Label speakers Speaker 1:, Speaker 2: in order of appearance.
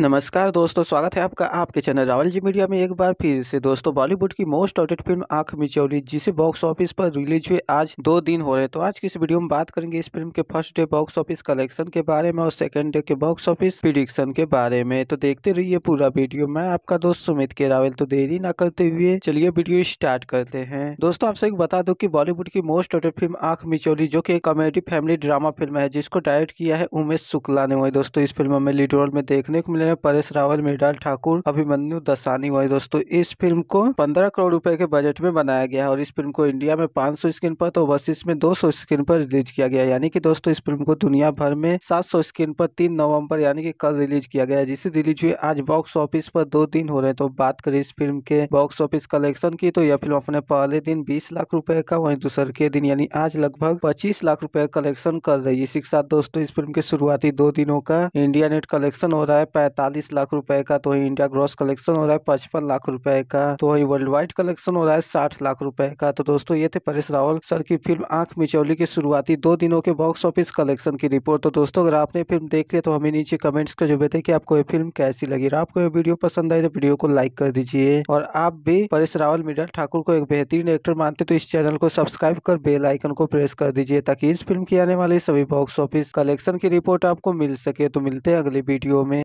Speaker 1: नमस्कार दोस्तों स्वागत है आपका आपके चैनल रावल जी मीडिया में एक बार फिर से दोस्तों बॉलीवुड की मोस्ट ऑडिट फिल्म आंख मिचौली जिसे बॉक्स ऑफिस पर रिलीज हुए आज दो दिन हो रहे हैं तो आज की इस वीडियो में बात करेंगे इस फिल्म के first day box office collection के बारे में और सेकेंड डे के बॉक्स ऑफिस प्रिडिक्शन के बारे में तो देखते रहिए पूरा वीडियो मैं आपका दोस्त सुमित के रावल तो देरी ना करते हुए चलिए वीडियो स्टार्ट करते हैं दोस्तों आपसे एक बता दो की बॉलीवुड की मोस्ट ऑडिट फिल्म आंख मिचौली जो की कॉमेडी फैमिली ड्रामा फिल्म है जिसको डायरेक्ट किया है उमेश शुक्ला ने वही दोस्तों इस फिल्म में लीड रोल में देखने को मिले हैं परेश रावल मृणाल ठाकुर अभिमन्यु दसानी वही दोस्तों इस फिल्म को पंद्रह करोड़ रुपए के बजट में बनाया गया है और इस फिल्म को इंडिया में 500 स्क्रीन पर तो ओवरसीज में 200 स्क्रीन पर रिलीज किया गया यानी कि दोस्तों इस फिल्म को दुनिया भर में 700 स्क्रीन पर 3 नवंबर यानी कि कल रिलीज किया गया जिसे रिलीज हुई आज बॉक्स ऑफिस पर दो दिन हो रहे तो बात करें इस फिल्म के बॉक्स ऑफिस कलेक्शन की तो यह फिल्म अपने पहले दिन बीस लाख रुपए का वहीं दूसरे दिन यानी आज लगभग पच्चीस लाख रुपए कलेक्शन कर रही है इसी के साथ दोस्तों इस फिल्म के शुरुआती दो दिनों का इंडिया नेट कलेक्शन हो रहा है पैंतालीस लाख रुपए का तो वही इंडिया ग्रॉस कलेक्शन हो रहा है पचपन लाख रुपए का तो वही वर्ल्ड वाइड कलेक्शन हो रहा है साठ लाख रुपए का तो दोस्तों ये थे परेश रावल सर की फिल्म आंख मिचौली की शुरुआती दो दिनों के बॉक्स ऑफिस कलेक्शन की रिपोर्ट तो दोस्तों अगर आपने फिल्म देख लिया तो हमें नीचे कमेंट्स कर जो बताए कि आपको ये फिल्म कैसी लगी आपको ये वीडियो पसंद आई तो वीडियो को लाइक कर दीजिए और आप भी परेश रावल मिडल ठाकुर को एक बेहतरीन एक्टर मानते तो इस चैनल को सब्सक्राइब कर बेल आइकन को प्रेस कर दीजिए ताकि इस फिल्म की आने वाली सभी बॉक्स ऑफिस कलेक्शन की रिपोर्ट आपको मिल सके तो मिलते हैं अगले वीडियो में